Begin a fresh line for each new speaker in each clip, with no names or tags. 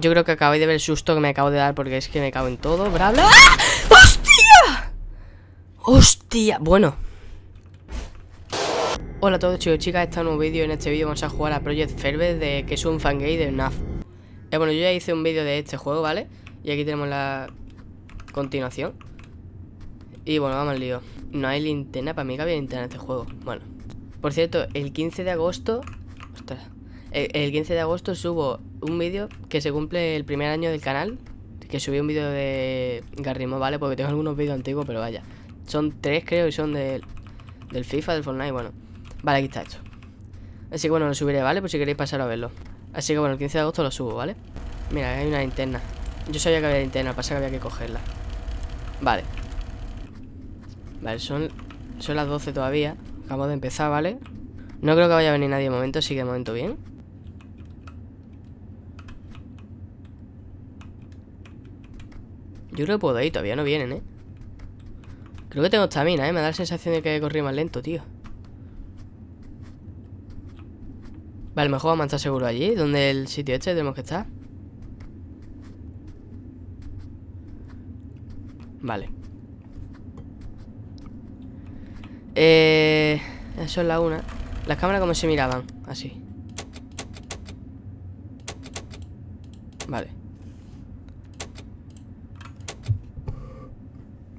Yo creo que acabáis de ver el susto que me acabo de dar porque es que me cago en todo. Bla, ¡Ah! ¡Hostia! ¡Hostia! Bueno. Hola a todos chicos y chicas, este es un nuevo vídeo. En este vídeo vamos a jugar a Project ferve de que es un fangame de NAF. Eh, bueno, yo ya hice un vídeo de este juego, ¿vale? Y aquí tenemos la continuación. Y bueno, vamos al lío. No hay linterna, para mí que había linterna en este juego. Bueno. Por cierto, el 15 de agosto... Ostras. El, 15 de agosto subo un vídeo que se cumple el primer año del canal. Que subí un vídeo de Garrimo, ¿vale? Porque tengo algunos vídeos antiguos, pero vaya. Son tres, creo, y son del, del FIFA, del Fortnite, bueno. Vale, aquí está hecho. Así que bueno, lo subiré, ¿vale? Por si queréis pasar a verlo. Así que bueno, el 15 de agosto lo subo, ¿vale? Mira, hay una linterna. Yo sabía que había linterna, pasa que había que cogerla. Vale. Vale, son, son las 12 todavía. Acabamos de empezar, ¿vale? No creo que vaya a venir nadie de momento, sigue de momento bien. Yo creo que puedo ir, todavía no vienen, ¿eh? Creo que tengo estamina, ¿eh? Me da la sensación de que he corrido más lento, tío. Vale, mejor vamos a estar seguro allí, donde el sitio este tenemos que estar. Vale. Eh, eso es la una. Las cámaras como se miraban, así. Vale.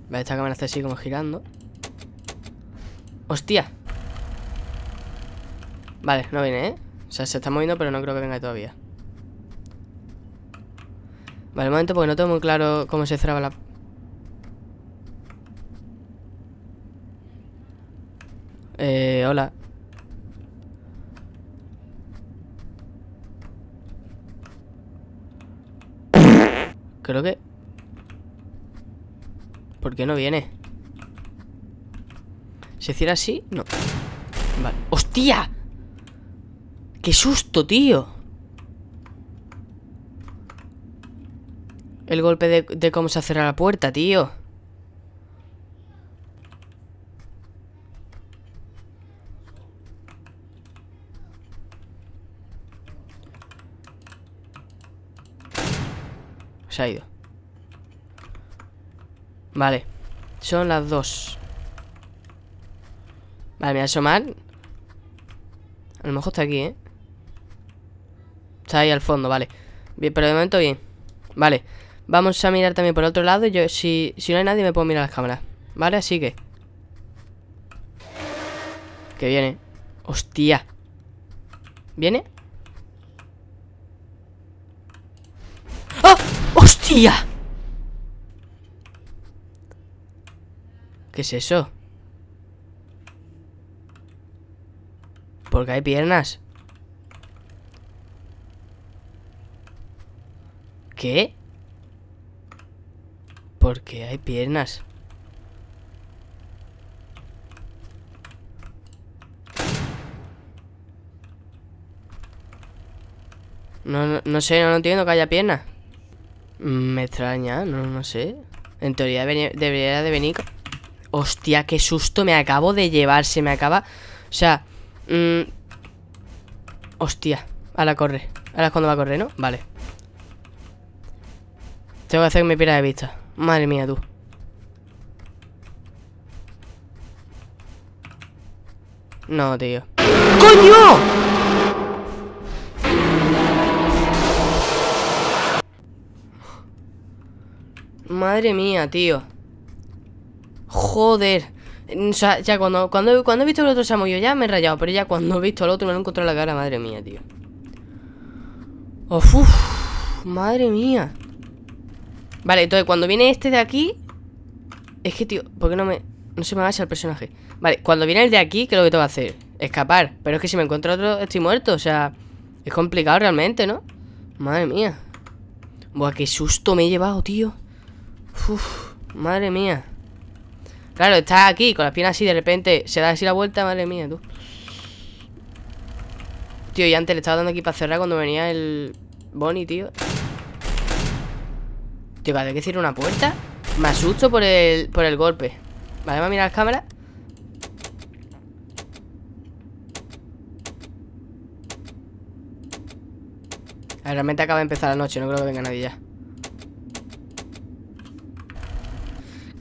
Vale, esta cámara está así como girando. ¡Hostia! Vale, no viene, ¿eh? O sea, se está moviendo, pero no creo que venga todavía. Vale, un momento, porque no tengo muy claro cómo se cerraba la Eh, hola. Creo que... ¿Por qué no viene? ¿Se cierra así? No. Vale. ¡Hostia! ¡Qué susto, tío! El golpe de, cómo se cierra la puerta, tío. ha ido. Vale. Son las dos. Vale, me eso a asomar. A lo mejor está aquí, ¿eh? Está ahí al fondo, vale. Bien, pero de momento bien. Vale. Vamos a mirar también por el otro lado. Yo, si, si no hay nadie, me puedo mirar las cámaras. ¿Vale? Así que... Que viene. Hostia. ¿Viene? ¿Qué es eso? Porque hay piernas. ¿Qué? Porque hay piernas. No, no, sé, no entiendo que haya piernas. Mm, me extraña, no, sé. En teoría debería de venir... Hostia, qué susto me acabo de llevar. Se me acaba... O sea... hostia mm, Hostia. Ahora corre. Ahora es cuando va a correr, ¿no? Vale. Tengo que hacer mi me de vista. Madre mía, tú. No, tío. ¡Coño! Madre mía, tío. Joder. O mm, sea, ya cuando, cuando, cuando he visto el otro se yo ya me he rayado. Pero ya cuando he visto al otro me lo he encontrado la cara, madre mía, tío. madre mía. Vale, entonces cuando viene este de aquí. Es que, tío, ¿por qué no me. No se me al el personaje? Vale, cuando viene el de aquí, ¿qué es lo que tengo que hacer? Escapar. Pero es que si me encuentro otro, estoy muerto. O sea, es complicado realmente, ¿no? Madre mía. Buah, qué susto me he llevado, tío madre mía. Claro, está aquí con las piernas así, de repente se da así la vuelta, madre mía, tú. Tío, y antes le estaba dando aquí para cerrar cuando venía el Bonnie, tío. Tío, ¿de qué cierre una puerta? Me asusto por el, por el golpe. Vale, vamos a mirar las cámaras. realmente acaba de empezar la noche, no creo que venga nadie ya.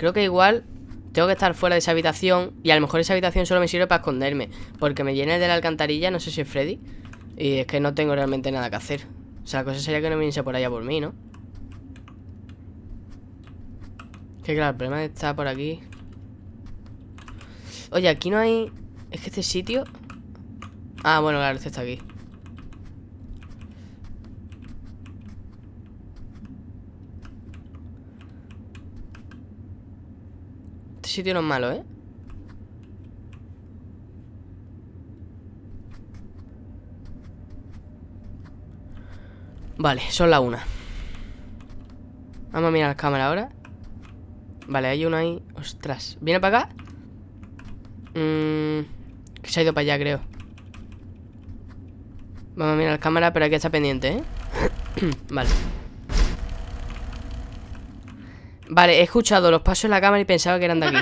Creo que igual tengo que estar fuera de esa habitación y a lo mejor esa habitación solo me sirve para esconderme. Porque me llena de la alcantarilla, no sé si es Freddy. Y es que no tengo realmente nada que hacer. O sea, la cosa sería que no viniese por allá por mí, ¿no? Que claro, el problema está por aquí. Oye, aquí no hay... Es que este sitio... Ah, bueno, claro, este está aquí. sitio no es malo, ¿eh? Vale, son la una Vamos a mirar la cámara ahora Vale, hay uno ahí Ostras, ¿viene para acá? Mm, que se ha ido para allá, creo Vamos a mirar la cámara, pero aquí que pendiente, ¿eh? vale Vale, he escuchado los pasos en la cámara y pensaba que eran de aquí.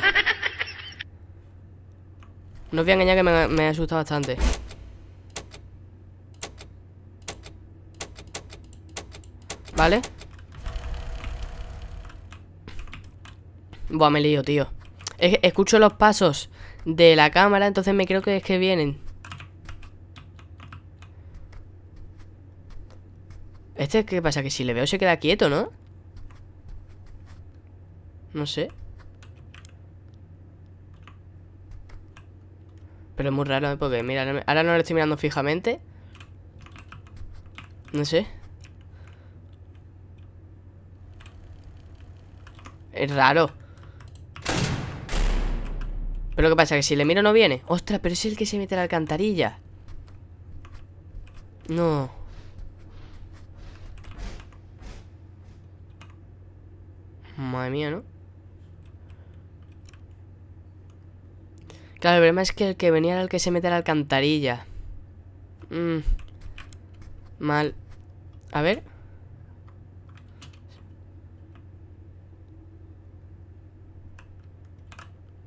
No os voy a engañar que me, me asusta bastante. ¿Vale? Buah, me lío, tío. escucho los pasos de la cámara, entonces me creo que es que vienen. ¿Este qué pasa? Que si le veo se queda quieto, ¿no? No sé. Pero es muy raro, ¿eh? porque mira, ahora no lo estoy mirando fijamente. No sé. Es raro. Pero ¿qué pasa? Que si le miro no viene. Ostras, pero es el que se mete a la alcantarilla. No. Madre mía, ¿no? Claro, el problema es que el que venía era el que se mete a la alcantarilla. Mm. Mal. A ver.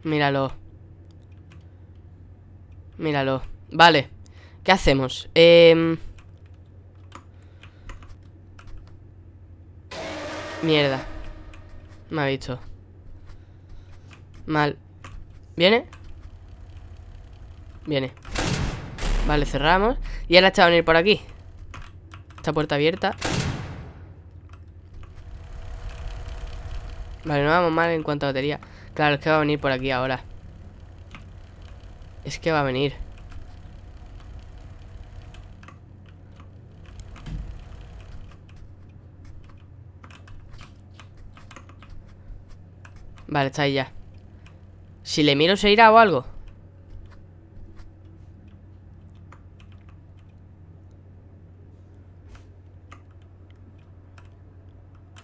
Míralo. Míralo. Vale. ¿Qué hacemos? Eh... Mierda. Me ha visto. Mal. ¿Viene? Viene. Vale, cerramos. Y ahora está a venir por aquí. Esta puerta abierta. Vale, no vamos mal en cuanto a batería. Claro, es que va a venir por aquí ahora. Es que va a venir. Vale, está ahí ya. Si le miro se irá o algo.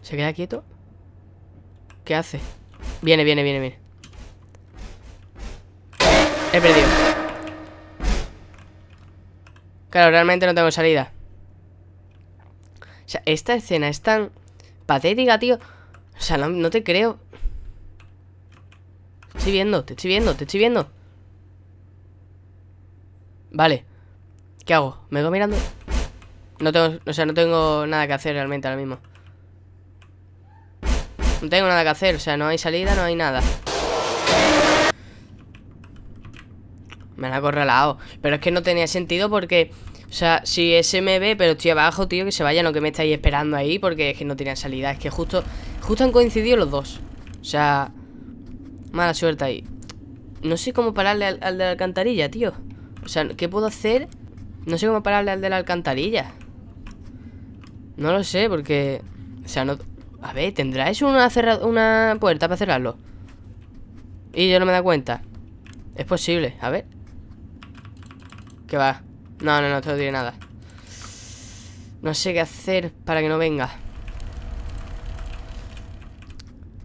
¿Se queda quieto? ¿Qué hace? Viene, viene, viene, viene. He perdido. Claro, realmente no tengo salida. O sea, esta escena es tan patética, tío. O sea, no, te creo. Te estoy viendo, te estoy viendo, te estoy viendo. Vale. ¿Qué hago? ¿Me voy mirando? No tengo, o sea, no tengo nada que hacer realmente ahora mismo. No tengo nada que hacer, o sea, no hay salida, no hay nada Me han acorralado Pero es que no tenía sentido porque... O sea, si ese me ve, pero estoy abajo, tío, que se vaya, no que me estáis esperando ahí Porque es que no tenía salida, es que justo... Justo han coincidido los dos O sea... Mala suerte ahí No sé cómo pararle al de la alcantarilla, tío O sea, ¿qué puedo hacer? No sé cómo pararle al de la alcantarilla No lo sé, porque... O sea, no, a ver, ¿tendrá eso una, puerta para cerrarlo? Y yo no me da cuenta. Es posible, a ver. ¿Qué va? No, no, no te lo diré nada. No sé qué hacer para que no venga.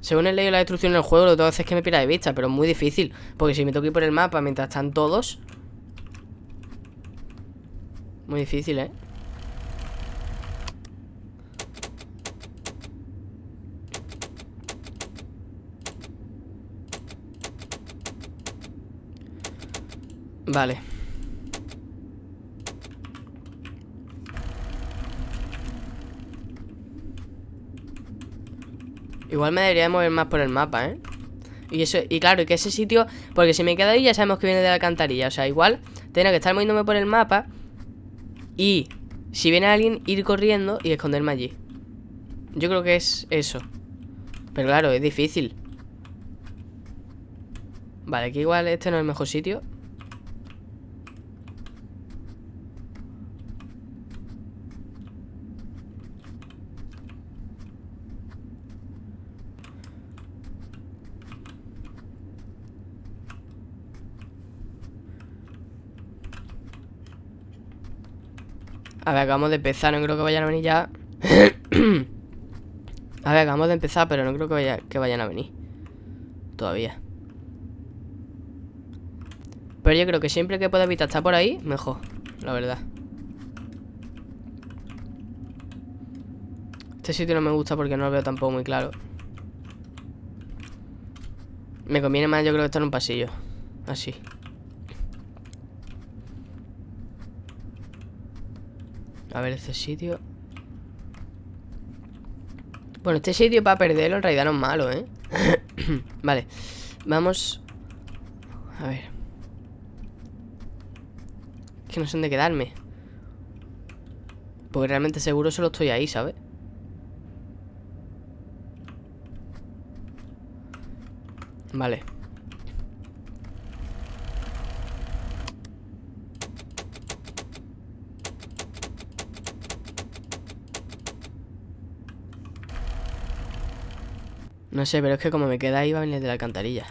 Según he leído la destrucción del juego, lo que tengo que es que me pierda de vista, pero es muy difícil. Porque si me toque ir por el mapa mientras están todos... Muy difícil, ¿eh? Vale. Igual me debería mover más por el mapa, ¿eh? Y eso, y claro, que ese sitio, porque si me quedo ahí ya sabemos que viene de la alcantarilla. O sea, igual tengo que estar moviéndome por el mapa y si viene alguien, ir corriendo y esconderme allí. Yo creo que es eso. Pero claro, es difícil. Vale, que igual este no es el mejor sitio. A ver, acabamos de empezar, no creo que vayan a venir ya A ver, acabamos de empezar, pero no creo que, que vayan a venir Todavía Pero yo creo que siempre que pueda evitar estar por ahí, mejor La verdad Este sitio no me gusta porque no lo veo tampoco muy claro Me conviene más yo creo que estar en un pasillo Así A ver, este sitio. Bueno, este sitio para perderlo en realidad no es malo, ¿eh? vale. Vamos. A ver. Es que no sé dónde quedarme. Porque realmente seguro solo estoy ahí, ¿sabes? Vale. No sé, pero es que como me queda ahí va a venir de la alcantarilla.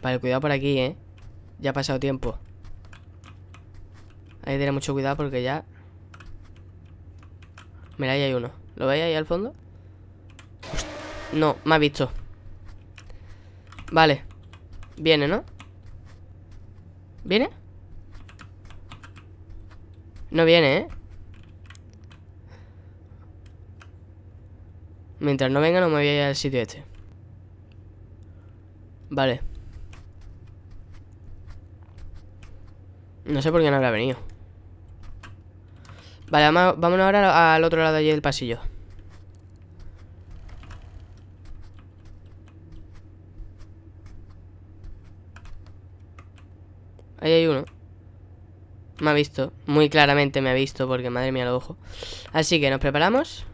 Vale, cuidado por aquí, ¿eh? Ya ha pasado tiempo. Hay que tener mucho cuidado porque ya... Mira, ahí hay uno. ¿Lo veis ahí al fondo? No, me ha visto. Vale. Viene, ¿no? ¿Viene? No viene, ¿eh? Mientras no venga no me voy a ir al sitio este. Vale. No sé por qué no habrá venido. Vale, vámonos ahora al otro lado allí del pasillo. Ahí hay uno. Me ha visto. Muy claramente me ha visto porque madre mía lo ojo. Así que nos preparamos.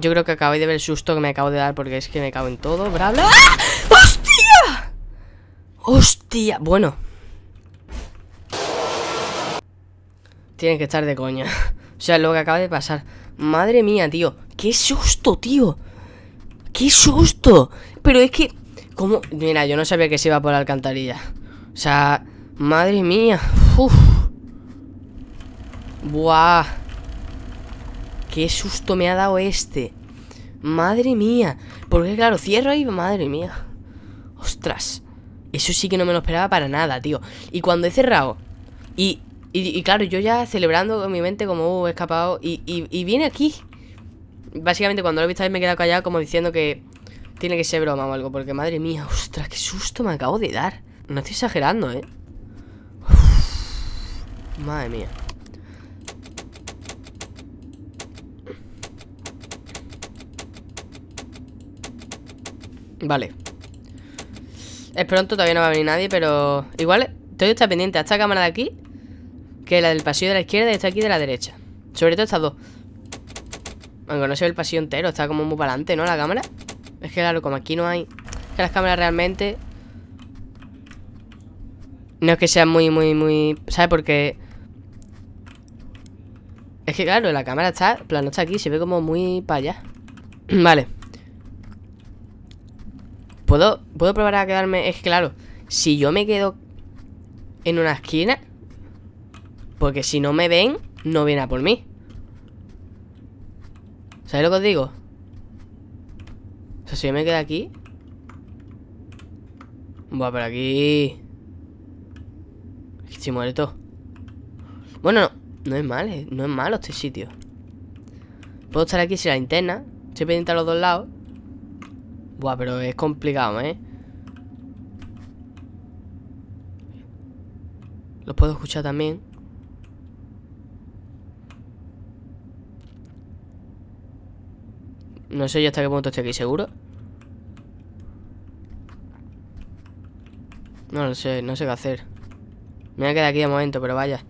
Yo creo que acabé de ver el susto que me acabo de dar Porque es que me cago en todo bravo. ¡Ah! ¡Hostia! ¡Hostia! Bueno Tienen que estar de coña O sea, lo que acaba de pasar Madre mía, tío ¡Qué susto, tío! ¡Qué susto! Pero es que... ¿Cómo? Mira, yo no sabía que se iba por la alcantarilla O sea, Madre mía. Uf. Buah. Qué susto me ha dado este. Madre mía. Porque claro, cierro ahí. Madre mía. Ostras. Eso sí que no me lo esperaba para nada, tío. Y cuando he cerrado. Y, y, claro, yo ya celebrando con mi mente como uh, he escapado. Y, y viene aquí. Básicamente cuando lo he visto me he quedado callado como diciendo que tiene que ser broma o algo. Porque madre mía, ostras, qué susto me acabo de dar. No estoy exagerando, ¿eh? Madre mía. Vale. Es pronto, todavía no va a venir nadie, pero... Igual, Estoy está pendiente a esta cámara de aquí Que la del pasillo de la izquierda y esta aquí de la derecha Sobre todo estas dos Aunque no se ve el pasillo entero, está como muy para adelante, ¿no? La cámara Es que claro, como aquí no hay... que las cámaras realmente... No es que sean muy, muy, muy... ¿Sabes? Porque es que claro, la cámara está, plano está aquí, se ve como muy para allá. vale. ¿Puedo, ¿Puedo probar a quedarme? Es claro, si yo me quedo en una esquina, porque si no me ven, no viene a por mí. ¿Sabéis lo que os digo? O sea, si yo me quedo aquí... Voy por aquí... Estoy muerto. Bueno, no. No es malo, eh, no es malo este sitio. Puedo estar aquí sin la linterna. Estoy pendiente a los dos lados. Buah, pero es complicado, ¿eh? Los puedo escuchar también. No sé yo hasta qué punto estoy aquí, ¿seguro? No lo sé, no sé qué hacer. Me voy a quedar aquí de momento, pero vaya.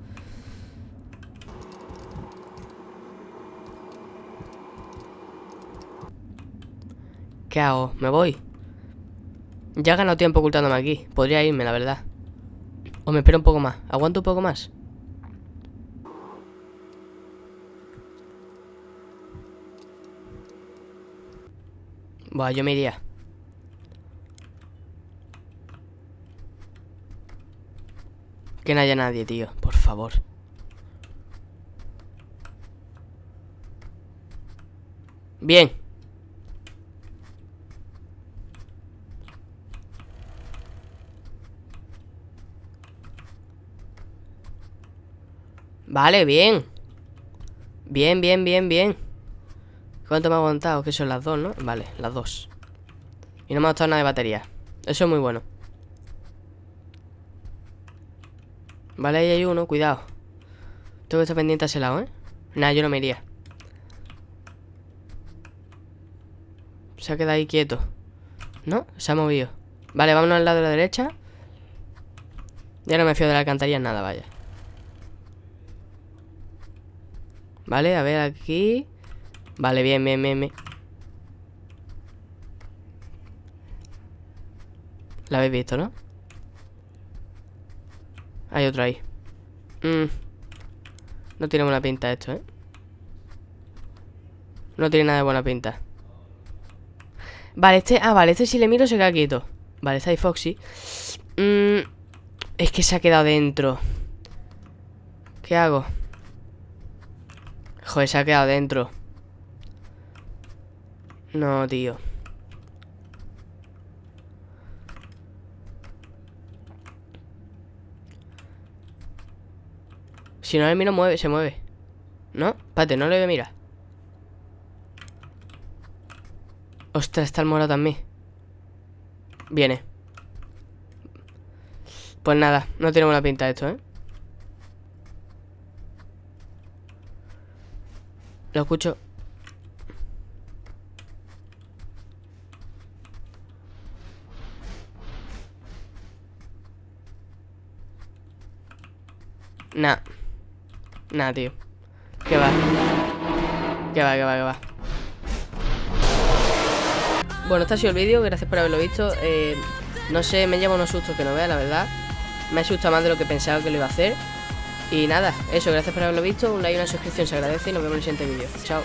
¿Qué hago? ¿Me voy? Ya he ganado tiempo ocultándome aquí. Podría irme, la verdad. O me espero un poco más. Aguanto un poco más. Buah, yo me iría. Que no haya nadie, tío. Por favor. Bien. Vale, bien. Bien, bien, bien, bien. ¿Cuánto me ha aguantado? Que son las dos, ¿no? Vale, las dos. Y no me ha gastado nada de batería. Eso es muy bueno. Vale, ahí hay uno, cuidado. Tengo que estar pendiente a ese lado, ¿eh? Nada, yo no me iría. Se ha quedado ahí quieto. ¿No? Se ha movido. Vale, vámonos al lado de la derecha. Ya no me fío de la alcantarilla nada, vaya. Vale, a ver aquí. Vale, bien, bien, bien, bien. La habéis visto, ¿no? Hay otro ahí. Mm. No tiene buena pinta esto, ¿eh? No tiene nada de buena pinta. Vale, este... Ah, vale, este si le miro se queda quieto. Vale, está ahí Foxy. Mm, es que se ha quedado dentro. ¿Qué hago? Joder, se ha quedado dentro. No, tío. Si no le miro, mueve, se mueve. ¿No? Espérate, no le mira a Ostras, está el morado también. Viene. Pues nada, no tenemos la pinta esto, ¿eh? Lo escucho. Nah. Nah, tío. ¿Qué va. ¿Qué va, qué va, qué va. Bueno, este ha sido el vídeo. Gracias por haberlo visto. Eh, no sé, me llevo unos sustos que no vea, la verdad. Me asusta más de lo que pensaba que lo iba a hacer. Y nada, eso, gracias por haberlo visto, un like y una suscripción se agradece y nos vemos en el siguiente vídeo. Chao.